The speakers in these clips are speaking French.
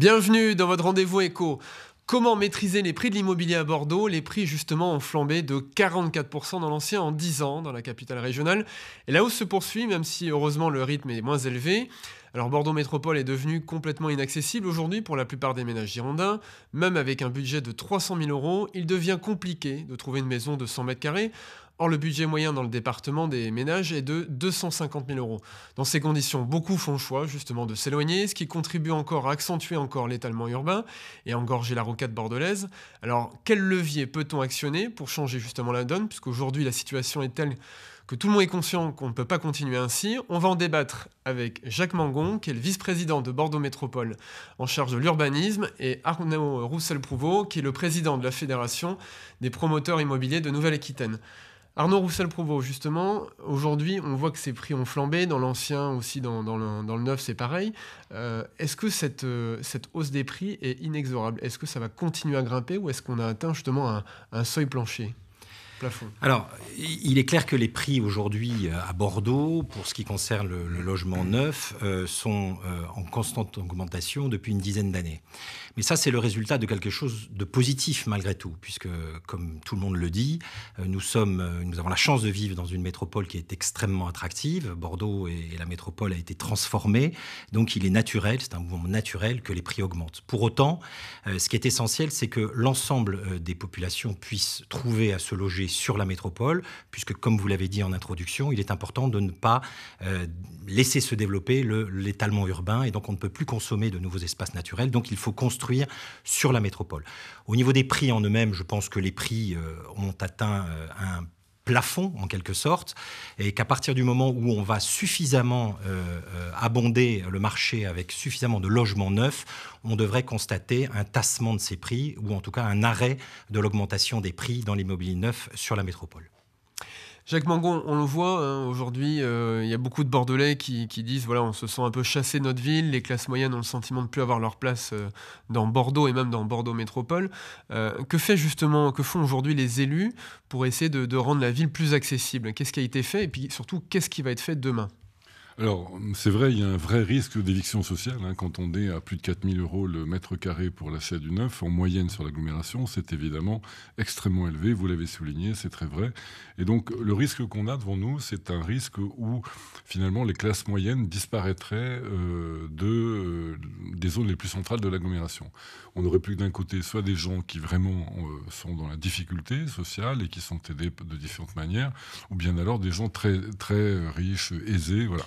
Bienvenue dans votre rendez-vous éco. Comment maîtriser les prix de l'immobilier à Bordeaux Les prix justement ont flambé de 44% dans l'ancien en 10 ans dans la capitale régionale. Et là hausse se poursuit, même si heureusement le rythme est moins élevé. Alors Bordeaux Métropole est devenu complètement inaccessible aujourd'hui pour la plupart des ménages girondins. Même avec un budget de 300 000 euros, il devient compliqué de trouver une maison de 100 mètres carrés. Or, le budget moyen dans le département des ménages est de 250 000 euros. Dans ces conditions, beaucoup font le choix justement de s'éloigner, ce qui contribue encore à accentuer encore l'étalement urbain et engorger la rocade bordelaise. Alors, quel levier peut-on actionner pour changer justement la donne, puisqu'aujourd'hui la situation est telle que tout le monde est conscient qu'on ne peut pas continuer ainsi. On va en débattre avec Jacques Mangon, qui est le vice-président de Bordeaux Métropole en charge de l'urbanisme, et Arnaud Roussel-Prouveau, qui est le président de la Fédération des promoteurs immobiliers de Nouvelle-Aquitaine. Arnaud Roussel-Provost, justement, aujourd'hui, on voit que ces prix ont flambé, dans l'ancien aussi, dans, le, neuf, c'est pareil. Euh, est-ce que euh, cette, hausse des prix est inexorable Est-ce que ça va continuer à grimper ou est-ce qu'on a atteint justement un, un seuil plancher alors, il est clair que les prix aujourd'hui euh, à Bordeaux, pour ce qui concerne le, logement neuf, euh, sont euh, en constante augmentation depuis une dizaine d'années. Mais ça, c'est le résultat de quelque chose de positif malgré tout, puisque, comme tout le monde le dit, nous, sommes, nous avons la chance de vivre dans une métropole qui est extrêmement attractive. Bordeaux et, la métropole a été transformée, donc il est naturel, c'est un mouvement naturel que les prix augmentent. Pour autant, ce qui est essentiel, c'est que l'ensemble des populations puissent trouver à se loger sur la métropole, puisque comme vous l'avez dit en introduction, il est important de ne pas euh, laisser se développer l'étalement urbain, et donc on ne peut plus consommer de nouveaux espaces naturels, donc il faut construire sur la métropole. Au niveau des prix en eux-mêmes, je pense que les prix euh, ont atteint euh, un plafond en quelque sorte, et qu'à partir du moment où on va suffisamment euh, euh, abonder le marché avec suffisamment de logements neufs, on devrait constater un tassement de ces prix, ou en tout cas un arrêt de l'augmentation des prix dans l'immobilier neuf sur la métropole. Jacques Mangon, on le voit hein, aujourd'hui, euh, il y a beaucoup de Bordelais qui, disent voilà, on se sent un peu chassé de notre ville, les classes moyennes ont le sentiment de ne plus avoir leur place euh, dans Bordeaux et même dans Bordeaux Métropole. Euh, que fait justement, que font aujourd'hui les élus pour essayer de rendre la ville plus accessible Qu'est-ce qui a été fait et puis surtout qu'est-ce qui va être fait demain alors, c'est vrai, il y a un vrai risque d'éviction sociale. Hein. Quand on est à plus de 4000 euros le mètre carré pour l'achat du neuf, en moyenne sur l'agglomération, c'est évidemment extrêmement élevé. Vous l'avez souligné, c'est très vrai. Et donc, le risque qu'on a devant nous, c'est un risque où, finalement, les classes moyennes disparaîtraient euh, de, euh, des zones les plus centrales de l'agglomération. On aurait plus d'un côté soit des gens qui vraiment euh, sont dans la difficulté sociale et qui sont aidés de différentes manières, ou bien alors des gens très, très riches, aisés, voilà.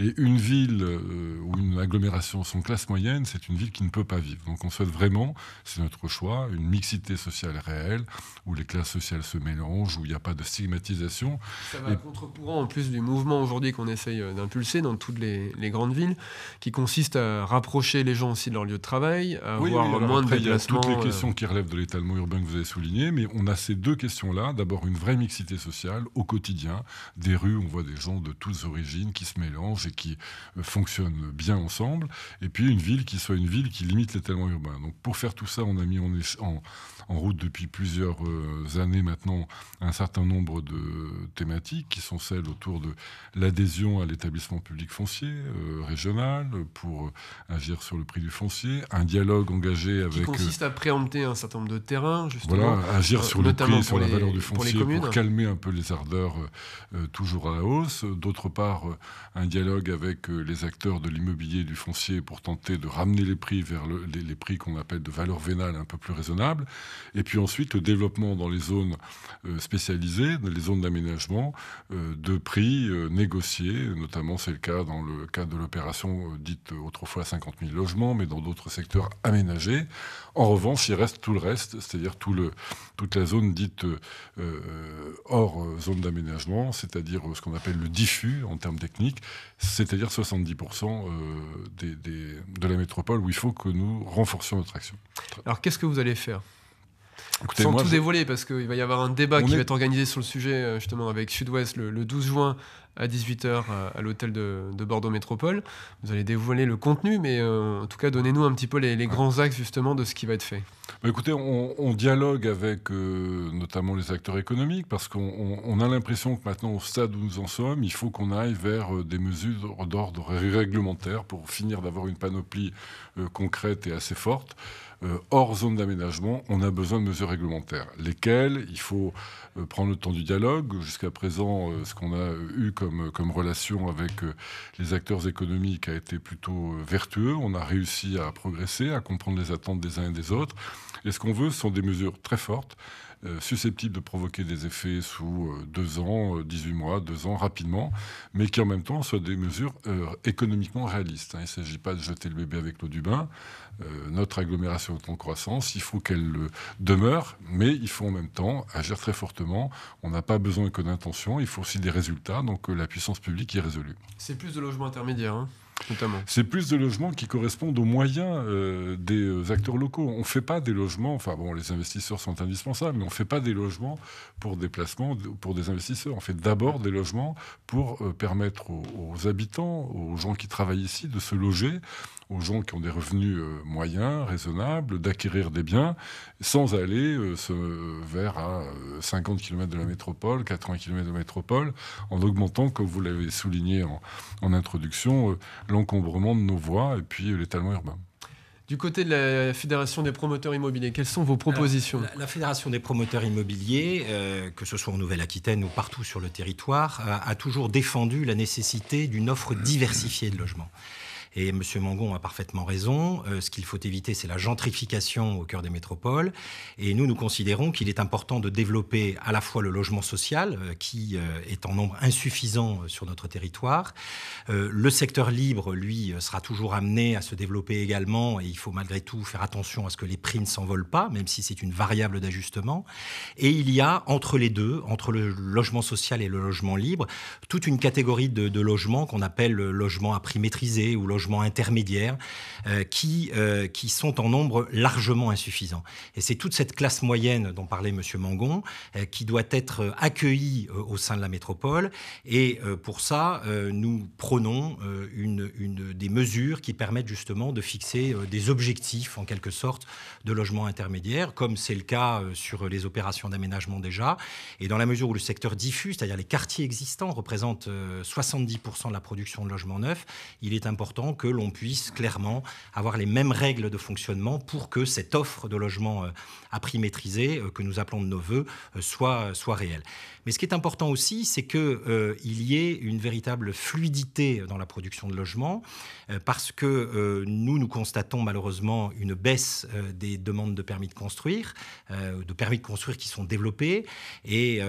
Et une ville euh, ou une agglomération sans classe moyenne, c'est une ville qui ne peut pas vivre. Donc on souhaite vraiment, c'est notre choix, une mixité sociale réelle, où les classes sociales se mélangent, où il n'y a pas de stigmatisation. Ça va contre-courant en plus du mouvement aujourd'hui qu'on essaye euh, d'impulser dans toutes les, grandes villes, qui consiste à rapprocher les gens aussi de leur lieu de travail, à avoir moins de déplacements. Il y a toutes les euh, questions qui relèvent de l'étalement urbain que vous avez souligné, mais on a ces deux questions-là. D'abord une vraie mixité sociale au quotidien, des rues, on voit des gens de toutes origines qui se mélangent qui euh, fonctionnent bien ensemble, et puis une ville qui soit une ville qui limite l'étalement urbain. Donc pour faire tout ça, on a mis en, en route depuis plusieurs euh, années maintenant un certain nombre de thématiques qui sont celles autour de l'adhésion à l'établissement public foncier euh, régional pour agir sur le prix du foncier, un dialogue engagé avec... Qui consiste à préempter un certain nombre de terrains, justement. Voilà, agir sur le prix, sur la valeur du foncier pour, calmer un peu les ardeurs toujours à la hausse. D'autre part, un dialogue avec euh, les acteurs de l'immobilier et du foncier pour tenter de ramener les prix vers les, prix qu'on appelle de valeur vénale un peu plus raisonnable. Et puis ensuite, le développement dans les zones euh, spécialisées, dans les zones d'aménagement, euh, de prix négociés. Notamment, c'est le cas dans le cadre de l'opération dite autrefois 50 000 logements, mais dans d'autres secteurs aménagés. En revanche, il reste tout le reste, c'est-à-dire toute la zone dite hors zone d'aménagement, c'est-à-dire ce qu'on appelle le diffus en termes techniques c'est-à-dire 70% euh, de la métropole où il faut que nous renforcions notre action. Alors qu'est-ce que vous allez faire Écoutez, Sans tout dévoiler, parce qu'il va y avoir un débat qui va être organisé sur le sujet, euh, justement, avec Sud-Ouest le, 12 juin, à 18h euh, à, l'hôtel de, Bordeaux Métropole. Vous allez dévoiler le contenu, mais euh, en tout cas, donnez-nous un petit peu les, grands axes justement de ce qui va être fait. Bah, écoutez, on, dialogue avec euh, notamment les acteurs économiques parce qu'on a l'impression que maintenant, au stade où nous en sommes, il faut qu'on aille vers des mesures d'ordre réglementaire pour finir d'avoir une panoplie concrète et assez forte hors zone d'aménagement, on a besoin de mesures réglementaires, lesquelles il faut prendre le temps du dialogue. Jusqu'à présent, ce qu'on a eu comme euh, comme, relation avec euh, les acteurs économiques a été plutôt euh, vertueux. On a réussi à progresser, à comprendre les attentes des uns et des autres. Et ce qu'on veut, ce sont des mesures très fortes euh, susceptibles de provoquer des effets sous euh, deux ans, 18 euh, mois, deux ans, rapidement, mais qui en même temps soient des mesures économiquement réalistes. Hein. Il ne s'agit pas de jeter le bébé avec l'eau du bain. notre agglomération est en croissance, il faut qu'elle demeure, mais il faut en même temps agir très fortement. On n'a pas besoin que d'intention, il faut aussi des résultats, donc la puissance publique est résolue. C'est plus de logements intermédiaires. Hein. C'est plus de logements qui correspondent aux moyens euh, des euh, acteurs locaux. On ne fait pas des logements, enfin bon, les investisseurs sont indispensables, mais on ne fait pas des logements pour des pour des investisseurs. On fait d'abord des logements pour euh, permettre aux habitants, aux gens qui travaillent ici, de se loger aux gens qui ont des revenus euh, moyens, raisonnables, d'acquérir des biens, sans aller euh, euh, vers 50 km de la métropole, 80 km de la métropole, en augmentant, comme vous l'avez souligné en, introduction, l'encombrement de nos voies et puis l'étalement urbain. Du côté de la Fédération des promoteurs immobiliers, quelles sont vos propositions la, Fédération des promoteurs immobiliers, que ce soit en Nouvelle-Aquitaine ou partout sur le territoire, a toujours défendu la nécessité d'une offre diversifiée de logements. Et M. Mangon a parfaitement raison. Euh, ce qu'il faut éviter, c'est la gentrification au cœur des métropoles. Et nous, nous considérons qu'il est important de développer à la fois le logement social, euh, qui euh, est en nombre insuffisant sur notre territoire. le secteur libre, lui, sera toujours amené à se développer également. Et il faut malgré tout faire attention à ce que les prix ne s'envolent pas, même si c'est une variable d'ajustement. Et il y a entre les deux, entre le logement social et le logement libre, toute une catégorie de, de logements qu'on appelle logement à prix maîtrisé ou logement logements intermédiaires, euh, qui, euh, qui sont en nombre largement insuffisants. Et c'est toute cette classe moyenne dont parlait M. Mangon euh, qui doit être accueillie au sein de la métropole. Et pour ça, nous prenons une, une, des mesures qui permettent justement de fixer des objectifs, en quelque sorte, de logements intermédiaires, comme c'est le cas sur les opérations d'aménagement déjà. Et dans la mesure où le secteur diffus, c'est-à-dire les quartiers existants, représentent 70% de la production de logements neufs, il est important que l'on puisse clairement avoir les mêmes règles de fonctionnement pour que cette offre de logement euh, à prix maîtrisé euh, que nous appelons de nos voeux euh, soit, soit réelle. Mais ce qui est important aussi, c'est qu'il y ait une véritable fluidité dans la production de logements, parce que nous, nous constatons malheureusement une baisse des demandes de permis de construire, de permis de construire qui sont développés, et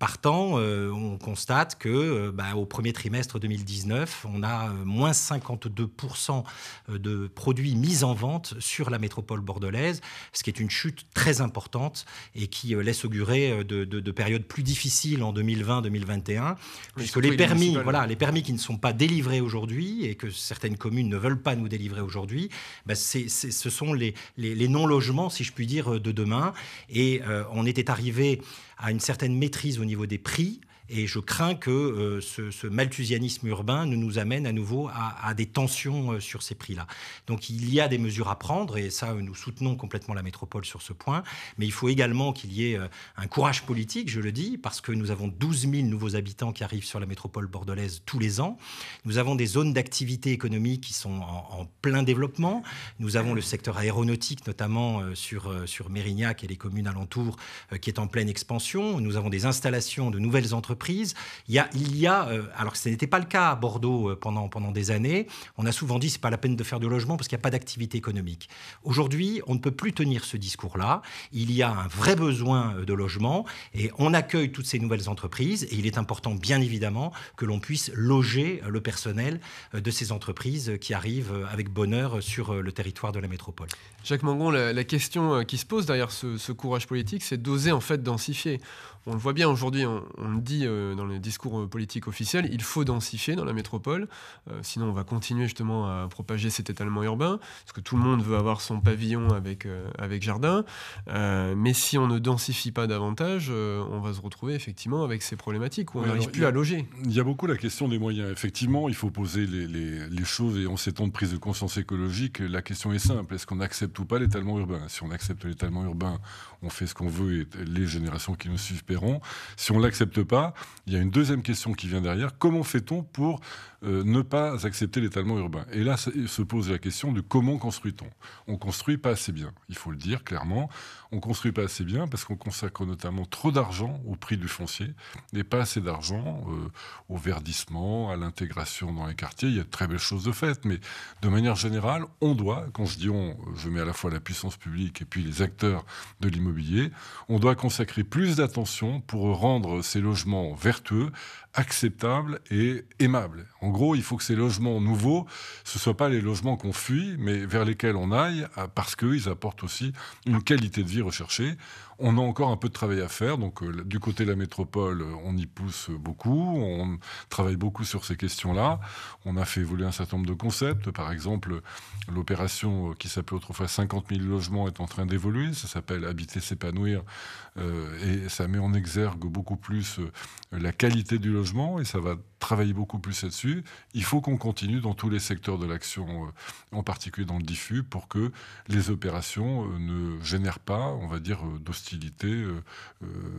partant, on constate que bah, au premier trimestre 2019, on a moins 52% euh, de produits mis en vente sur la métropole bordelaise, ce qui est une chute très importante et qui euh, laisse augurer euh, de, périodes plus difficiles en 2020-2021, puisque les permis, voilà, les permis qui ne sont pas délivrés aujourd'hui et que certaines communes ne veulent pas nous délivrer aujourd'hui, bah, ce sont les, non-logements, si je puis dire, de demain. Et on était arrivé à une certaine maîtrise au niveau des prix. Et je crains que euh, ce, malthusianisme urbain ne nous amène à nouveau à, des tensions euh, sur ces prix-là. Donc il y a des mesures à prendre, et ça, nous soutenons complètement la métropole sur ce point. Mais il faut également qu'il y ait euh, un courage politique, je le dis, parce que nous avons 12 000 nouveaux habitants qui arrivent sur la métropole bordelaise tous les ans. Nous avons des zones d'activité économique qui sont en, en, plein développement. Nous avons le secteur aéronautique, notamment sur, sur Mérignac et les communes alentours, qui est en pleine expansion. Nous avons des installations de nouvelles entreprises il y a, il y a euh, alors que ce n'était pas le cas à Bordeaux euh, pendant, pendant des années, on a souvent dit c'est pas la peine de faire du logement parce qu'il n'y a pas d'activité économique. Aujourd'hui, on ne peut plus tenir ce discours-là. Il y a un vrai besoin euh, de logement et on accueille toutes ces nouvelles entreprises et il est important, bien évidemment, que l'on puisse loger le personnel de ces entreprises qui arrivent avec bonheur sur le territoire de la métropole. Jacques Mangon, la, question qui se pose derrière ce, courage politique, c'est d'oser en fait densifier. On le voit bien aujourd'hui, on, on, dit euh, dans le discours euh, politique officiel, il faut densifier dans la métropole, euh, sinon on va continuer justement à propager cet étalement urbain, parce que tout le monde veut avoir son pavillon avec, avec jardin, mais si on ne densifie pas davantage, on va se retrouver effectivement avec ces problématiques où on n'arrive plus à loger. Il y a beaucoup la question des moyens. Effectivement, il faut poser les, choses et en ces temps de prise de conscience écologique, la question est simple. Est-ce qu'on accepte ou pas l'étalement urbain Si on accepte l'étalement urbain, on fait ce qu'on veut et les générations qui nous paieront Si on l'accepte pas, il y a une deuxième question qui vient derrière. Comment fait-on pour euh, ne pas accepter l'étalement urbain Et là se pose la question de comment construit-on On construit pas assez bien, il faut le dire clairement. On construit pas assez bien parce qu'on consacre notamment trop d'argent au prix du foncier et pas assez d'argent euh, au verdissement, à l'intégration dans les quartiers. Il y a de très belles choses de faites, mais de manière générale, on doit, quand je dis on, je mets à la fois la puissance publique et puis les acteurs de l'immobilier, on doit consacrer plus d'attention pour rendre ces logements vertueux, acceptable et aimable. En gros, il faut que ces logements nouveaux, ce ne soient pas les logements qu'on fuit, mais vers lesquels on aille, ah, parce qu'ils apportent aussi une qualité de vie recherchée on a encore un peu de travail à faire. Donc, euh, du côté de la métropole, on y pousse beaucoup. On travaille beaucoup sur ces questions-là. On a fait évoluer un certain nombre de concepts. Par exemple, l'opération euh, qui s'appelait autrefois 50 000 logements est en train d'évoluer. Ça s'appelle Habiter, s'épanouir. Euh, et ça met en exergue beaucoup plus la qualité du logement. Et ça va travailler beaucoup plus là-dessus. Il faut qu'on continue dans tous les secteurs de l'action, euh, en particulier dans le diffus, pour que les opérations euh, ne génèrent pas, on va dire, euh, d'hostilité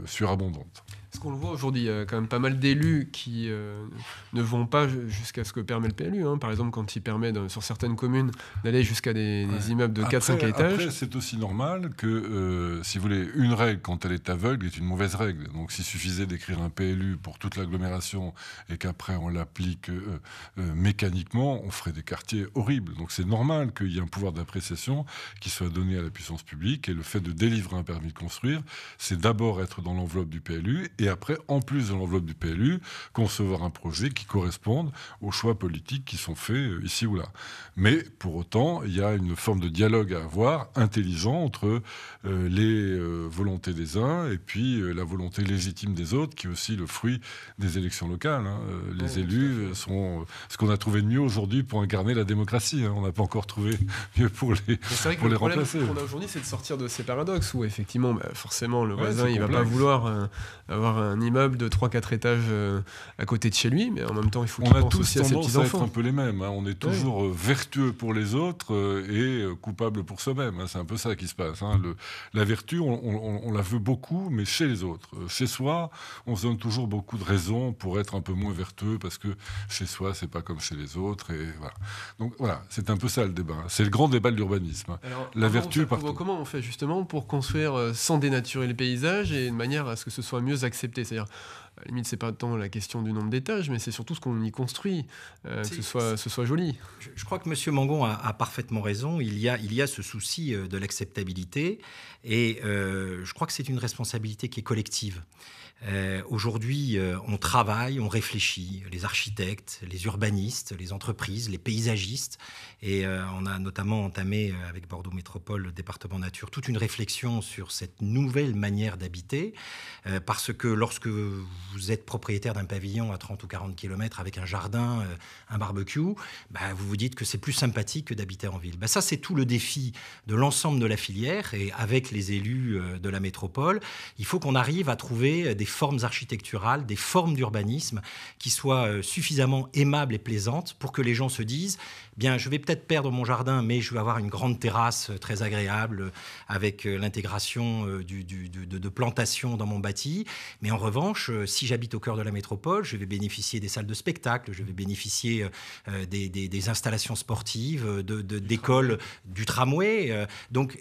surabondante. Parce qu'on le voit aujourd'hui, il y a quand même pas mal d'élus qui euh, ne vont pas jusqu'à ce que permet le PLU. Hein. Par exemple, quand il permet, sur certaines communes, d'aller jusqu'à des, immeubles de 4-5 étages. Après, c'est aussi normal que, euh, si vous voulez, une règle, quand elle est aveugle, est une mauvaise règle. Donc, s'il suffisait d'écrire un PLU pour toute l'agglomération et qu'après on l'applique euh, mécaniquement, on ferait des quartiers horribles. Donc, c'est normal qu'il y ait un pouvoir d'appréciation qui soit donné à la puissance publique. Et le fait de délivrer un permis de construire, c'est d'abord être dans l'enveloppe du PLU et après, en plus de l'enveloppe du PLU, concevoir un projet qui corresponde aux choix politiques qui sont faits euh, ici ou là. Mais pour autant, il y a une forme de dialogue à avoir intelligent entre euh, les euh, volontés des uns et puis la volonté légitime des autres, qui est aussi le fruit des élections locales. Hein. les élus sont ce qu'on a trouvé de mieux aujourd'hui pour incarner la démocratie. Hein. On n'a pas encore trouvé mieux pour les, vrai que pour le problème qu'on a aujourd'hui, c'est de sortir de ces paradoxes où effectivement, bah, forcément, le voisin, il ne va pas vouloir avoir un immeuble de 3-4 étages euh, à côté de chez lui, mais en même temps, il faut qu'il pense aussi à petits-enfants. On a tous être un peu les mêmes. Hein. On est toujours euh, vertueux pour les autres euh, et coupable pour soi-même. Hein. C'est un peu ça qui se passe. Hein. la vertu, on, la veut beaucoup, mais chez les autres. Chez soi, on se donne toujours beaucoup de raisons pour être un peu moins vertueux parce que chez soi, c'est pas comme chez les autres. Et voilà. Donc voilà, c'est un peu ça le débat. C'est le grand débat de l'urbanisme. La vertu, par partout. Comment on fait justement pour construire sans dénaturer les paysages et de manière à ce que ce soit mieux accessible c'est-à-dire, la limite, c'est pas tant la question du nombre d'étages, mais c'est surtout ce qu'on y construit, euh, que ce soit, ce soit joli. Je, crois que M. Mangon a, parfaitement raison. Il y a, il y a ce souci euh, de l'acceptabilité, et euh, je crois que c'est une responsabilité qui est collective. Aujourd'hui, on travaille, on réfléchit, les architectes, les urbanistes, les entreprises, les paysagistes, et on a notamment entamé avec Bordeaux Métropole, le département nature, toute une réflexion sur cette nouvelle manière d'habiter, parce que lorsque vous êtes propriétaire d'un pavillon à 30 ou 40 km avec un jardin, euh, un barbecue, bah, vous vous dites que c'est plus sympathique que d'habiter en ville. Bah, ça, c'est tout le défi de l'ensemble de la filière et avec les élus euh, de la métropole. Il faut qu'on arrive à trouver euh, des formes architecturales, des formes d'urbanisme qui soient suffisamment aimables et plaisantes pour que les gens se disent bien, je vais peut-être perdre mon jardin, mais je vais avoir une grande terrasse euh, très agréable euh, avec euh, l'intégration du, de, plantations dans mon bâti. Mais en revanche, si j'habite au cœur de la métropole, je vais bénéficier des salles de spectacle, je vais bénéficier des, installations sportives, d'écoles, de, du tramway. Donc,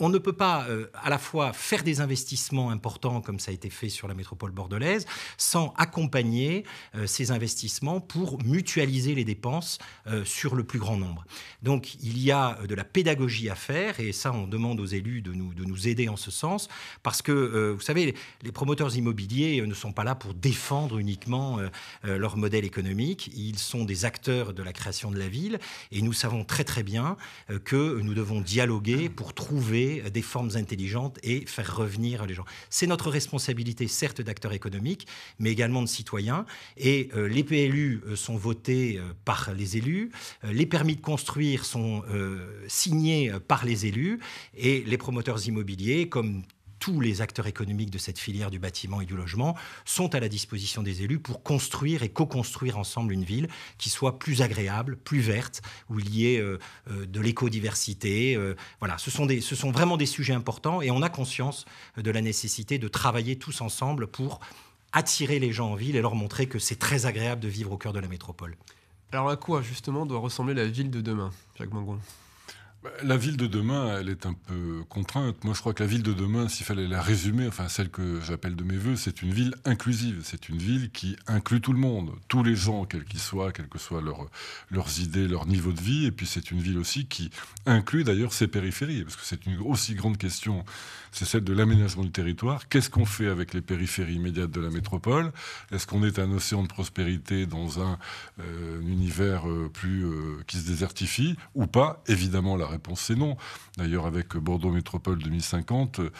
on ne peut pas à la fois faire des investissements importants comme ça a été fait sur la métropole bordelaise sans accompagner ces investissements pour mutualiser les dépenses sur le plan plus grand nombre. Donc il y a euh, de la pédagogie à faire, et ça on demande aux élus de nous, de nous aider en ce sens, parce que, euh, vous savez, les promoteurs immobiliers euh, ne sont pas là pour défendre uniquement leur modèle économique, ils sont des acteurs de la création de la ville, et nous savons très très bien que nous devons dialoguer ah. pour trouver des formes intelligentes et faire revenir les gens. C'est notre responsabilité, certes, d'acteurs économiques, mais également de citoyens, et les PLU sont votés par les élus, les les permis de construire sont euh, signés euh, par les élus et les promoteurs immobiliers, comme tous les acteurs économiques de cette filière du bâtiment et du logement sont à la disposition des élus pour construire et co-construire ensemble une ville qui soit plus agréable, plus verte, où il y ait euh, de l'éco-diversité. voilà, ce ce sont vraiment des sujets importants et on a conscience de la nécessité de travailler tous ensemble pour attirer les gens en ville et leur montrer que c'est très agréable de vivre au cœur de la métropole. Alors à quoi justement doit ressembler la ville de demain, Jacques Mangon bah, la ville de demain, elle est un peu contrainte. Moi, je crois que la ville de demain, s'il fallait la résumer, enfin celle que j'appelle de mes voeux, c'est une ville inclusive. C'est une ville qui inclut tout le monde, tous les gens, quels qu'ils soient, quelles que soient leur, leurs idées, leur niveau de vie. Et puis, c'est une ville aussi qui inclut d'ailleurs ses périphéries, parce que c'est une aussi grande question, c'est celle de l'aménagement du territoire. Qu'est-ce qu'on fait avec les périphéries immédiates de la métropole Est-ce qu'on est un océan de prospérité dans un, euh, univers euh, plus euh, qui se désertifie ou pas Évidemment, la réponse c'est non. D'ailleurs, avec Bordeaux Métropole 2050, euh,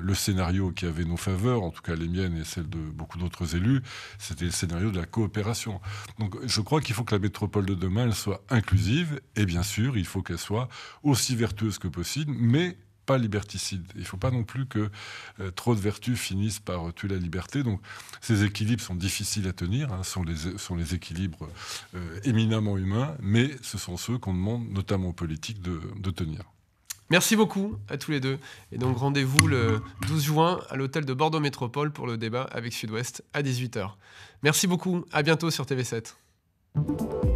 le scénario qui avait nos faveurs, en tout cas les miennes et celles de beaucoup d'autres élus, c'était le scénario de la coopération. Donc je crois qu'il faut que la métropole de demain soit inclusive et bien sûr, il faut qu'elle soit aussi vertueuse que possible, mais pas liberticide. Il ne faut pas non plus que euh, trop de vertus finissent par tuer la liberté. Donc ces équilibres sont difficiles à tenir, hein, sont, les, sont les équilibres euh, éminemment humains, mais ce sont ceux qu'on demande notamment aux politiques de, de tenir. Merci beaucoup à tous les deux. Et donc rendez-vous le 12 juin à l'hôtel de Bordeaux Métropole pour le débat avec Sud-Ouest à 18h. Merci beaucoup, à bientôt sur TV7.